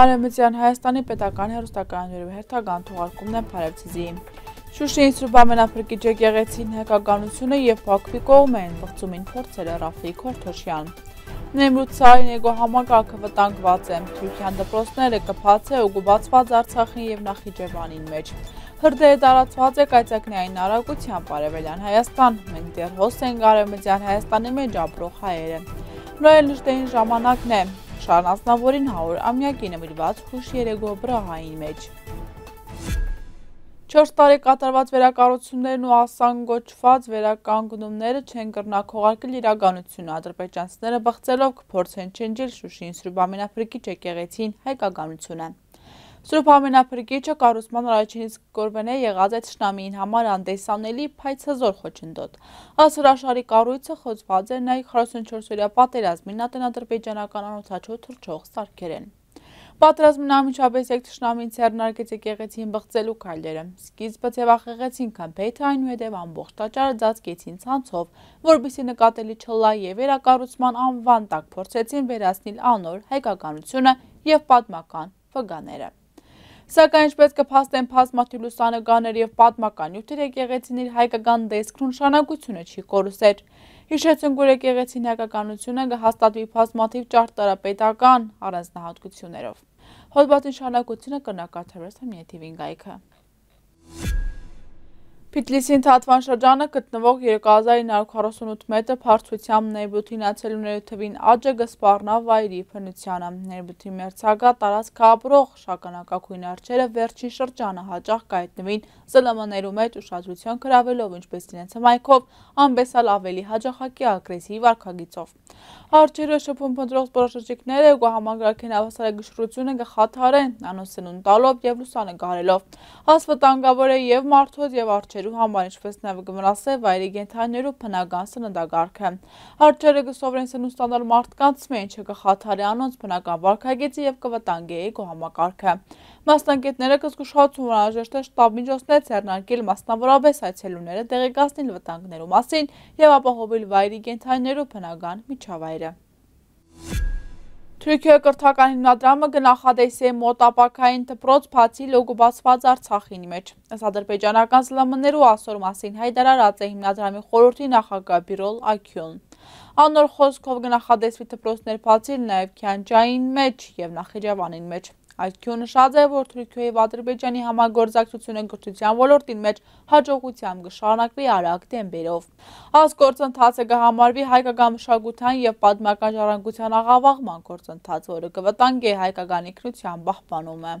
Արևմտյան Հայաստանի պետական հերոստականներով հերթական թողարկումն է Փարեվցիզի։ Շուշիի Սուրբ Ամենափրկիչ եկեղեցին հեկականությունը եւ Բաքվի կողմ են բղծումին փորձել Ռաֆիկ Հորթոշյան։ Նեմրուտ Սարինեգո համակարգը վտանգված է։ Թուրքիան դպրոցները կփած է ու գուբացված Արցախին եւ Նախիջևանին մեջ։ Հրդեհը տարածված է կայծակնային արագությամբ արևելյան Հայաստան։ Մենք դեռ հոս ենք արևմտյան Հայաստանի մեջ ապրող հայերը։ Նորեն լժտեին ժամանակն է։ Շարն Ասնավորին 100 ամյակի նվիրված խուշ երեգո բրահային մեջ։ 4 տարի կատարված վերակառուցումներն ու ասան գոչված վերականգնումները չեն կրնակողարկել իրականությունը։ Ադրբեջանցիները բղծելով կփորձեն չնջել Շուշին Սրուբամենափրկիչ եկեղեցին հայկականությունը։ Սուրբ ամենափրկիչը կառուցման առաջինից կորբեն է եղած է ճշնամիին համար անտեսանելի փայցազոր խոչընդոտ։ Հասարաշարի կառույցը խոծված էր նաեւ 44-օրյա պատերազմին ատենադրբեջանական անօթաչու թռչող սարքերեն։ Պատրաստմն ամիջապես եք ճշնամին ցեռնարկեց եկեղեցին բղծելու քայլերը։ Սկիզբը ձևախեղեցին քմփեթը այնուհետև ամբողջ տաճարը ծածկեցին ցանցով, որբիսի նկատելի չլա եւ վերակառուցման անվան տակ փորձեցին վերացնել անոր հայկականությունը եւ պատմական վգաները։ Սակայն ինչպես կփաստեն փաստմաթի լուսանգաներ եւ պատմական նյութեր եկեղեցին իր հայկական դեսքն նշանակությունը չի կորուսեր։ Հիշեցնք, որ եկեղեցին հայկականությունը կհաստատվի փաստմաթիվ ճարտարապետական առանձնահատկություններով։ Հոդբացի նշանակությունը կնակարդարվեց համիետիվին գայքը։ Պիտլիսի ընթատվան շրջանը գտնվող 3948 մետրը պարցությամ ներբութի նացելուների թվին աջը գսպարնա վայրի պրնությանը։ Ներբութի մերցագա տարած կաբրող շականակակույն արջերը վերջին շրջանը հաճախ կայտնվին զլմներու մեջ ուշադրություն կրավելով ինչպես իրենց մայքով, անբեսալ ավելի հաջախակի ագրեսիվ արկագիցով։ Արջերը շպում պնդրող զբորոշրջիքները ու համագրակին ավասարը գշրությունը գխաթարեն, անոս սնուն տալով և լուսանը գարելով։ Ասվտանգավոր է և մարդոց և արջեր ծնողներու համար, ինչպես նաև գմրաս է վայրի գենթաններու բնական սննդագարքը։ Հարճերը գսովրեն սնուստանալ մարդկանց մի ինչը կխաթարի անոնց բնական վարկագեցի և կվտանգեի գոհամակարգը։ Մասնագետները կզգուշացում անհրաժեշտ է շտաբ միջոցներ ձեռնարկել մասնավորապես այցելուները տեղեկացնել վտանգներու մասին և ապահովել վայրի գենթաններու բնական միջավայրը։ Թուրքիա կրթական հիմնադրամը գնախադեսի է մոտ ապակային դպրոց բացի լոգուբացված Արցախինի մեջ։ Ըստ ադրբեջանական ԶԼՄ-ներու ասոր մասին հայտարարած է հիմնադրամի խորհրդի նախագահ Բիրոլ Աքյոն։ Անոր խոսքով գնախադեսվի դպրոցներ բացի նաև Քյանջային մեջ եւ Նախիջևանին մեջ։ Այդ քյունը շաձ է, որ Թուրքիոյի եւ Ադրբեջանի համագործակցությունը գրթության ոլորտին մեջ հաջողությամբ կշարունակվի արագ տեմպերով։ Այս գործընթացը կհամարվի հայկական մշակութային եւ պատմական ժառանգության աղավաղման գործընթաց, որը կվտանգի հայկական ինքնության պահպանումը։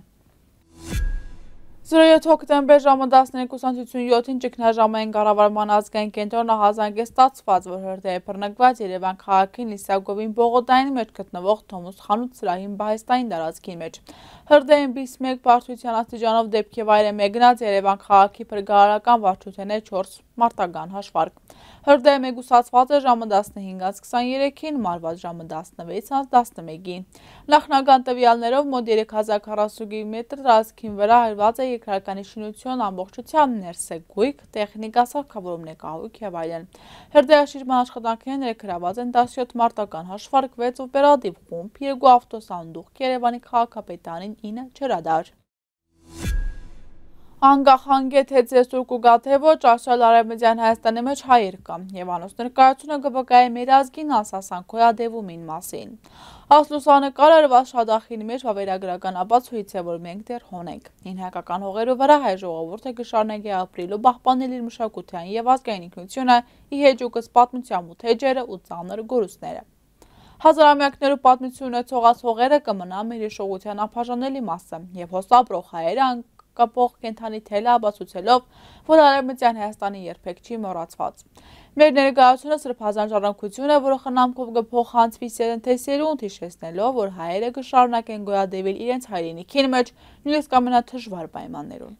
07 հոկտեմբեր ժամը 12:57-ին ճգնաժամային կառավարման ազգային կենտրոնը հազանգ է ստացված, որ հրդեհ է բռնկված Երևան քաղաքին Լիսագովին Բողոդայանի մեջ գտնվող Թոմուս խանութ սրահին Բահեստային դարածքի մեջ։ Հրդեհին բիս 1 բարդության աստիճանով դեպքի վայր է մեկնած Երևան քաղաքի բրգարարական վարչության 4 մարտական հաշվարկ։ Հրդեհը մեկուսացված է ժամը 15:23-ին, մարված ժամը 16:11-ին։ Նախնական տվյալներով մոտ 3040 մետր դարածքին վրա հայված է երկրականիշնություն, ամբողջության ներսեգույք, տեխնիկա, սարքավորում նեկահույք և այլն։ Հերդեղաշիրման աշխատանքներին ներգրաված են 17 մարտական հաշվարկ 6 օպերատիվ խումբ, 2 ավտոսանդուղք, Երևանի քաղաքապետանին 9 ջրադար։ Անկախ հանգետ հեծեսուր կուգա թե ոչ աշխալ արևմտյան Հայաստանի մեջ հայեր կա և անոս ներկայությունը գբկայի մեր ազգին ասասանքոյ ադևումին մասին։ Աս լուսանկար էր վաշխադախին մեջ վավերագրականաբաց հույց է, որ մենք դեր հոնենք։ Հին հայկական հողերու վրա հայ ժողովորդը գշարնեք է ապրիլու բախպանել իր մշակության և ազգային ինքնությունը, իհեջուկս պատմության ու թեջերը ու ծանր գորուսները։ Հազարամյակներու պատմություն ունեցող ասողերը կմնա մեր իշխողության ապաժանելի մասը և հոսապրող հայերը կապող կենթանի թելը ապացուցելով, որ Արևմտյան Հայաստանի երբեք չի մոռացված։ Մեր ներկայությունը սրբազան ժառանգություն է, որը խնամքով գփոխանցվի սերն թե սերունդ հիշեցնելով, որ հայերը կշարունակեն գոյատևել իրենց հայրենիքին մեջ նույնիսկ ամենաթժվար պայմաններում։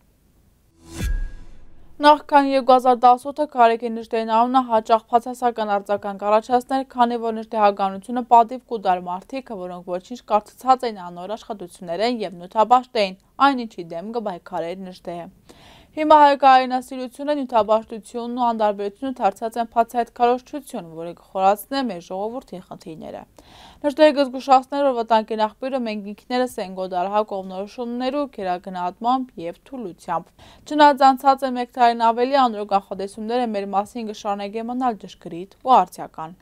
Նախքան 2018-ը Կարեկ Նժդեյն անունը հաճախ փացասական արձական կառաջացներ, քանի որ նժդեհականությունը պատիվ կուտար մարդիկը, որոնք ոչինչ կարծացած էին անոր աշխատություններեն եւ նյութաբաշտ էին, այնինչի դեմ կբայքարեր նժդեհը։ Հիմա հայկայինասիրությունը, նյութաբաշտությունն ու անդարբերությունը դարձած են բացահայտ քարոշչություն, որը կխորացնե մեր ժողովրդի խնդիրները։ Նշտեղ զգուշացնել, որ վտանգի աղբյուրը մենք ինքներս ենք գոդարհա կողմնորոշումներով, գերագնահատմամբ եւ թուլությամբ։ Չնայած անցած է մեկ տարին ավելի անորոգ ախտեսումները մեր մասին գշարնեգե մնալ ճշգրիտ ու արդյական։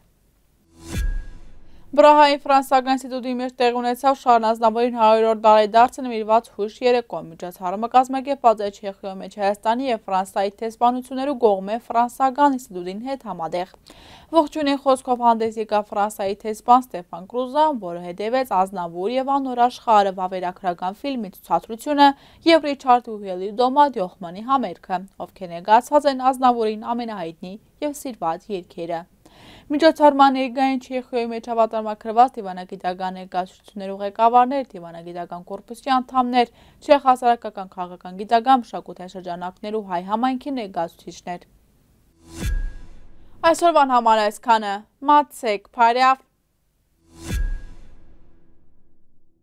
Բրահայի ֆրանսական ինստիտուտի մեջ տեղ ունեցավ Շարլ Ազնավորին 100-րդ բարեդարձը նվիրված հուշ երեկո միջոցառումը կազմակերպված է Չեխիոյի մեջ Հայաստանի եւ Ֆրանսիայի տեսփանություններու գողմե ֆրանսական ինստիտուտին հետ համատեղ։ Ողջունի խոսքով հանդես եկավ Ֆրանսիայի տեսփան Ստեփան Կրուզան, որը հետևեց Ազնավուր եւ Անոր աշխարհը վավերագրական ֆիլմի ցուցադրությունը եւ Ռիչարդ Ուհելի Դոմա Դյոխմանի համերգը, ովքեր ներկայացված են Ազնավուրին ամենահայտնի եւ սիրված երգերը։ Միջոցառման ներկային Չեխիայի մեջ հավատարմակրված դիվանագիտական ներկայացություններ ու ղեկավարներ, դիվանագիտական կորպուսի անդամներ, չեխ հասարակական քաղաքական գիտական մշակութային շրջանակներու հայ համայնքի ներկայացուցիչներ։ Այսօրվան համար այսքանը։ Մացեք, բարև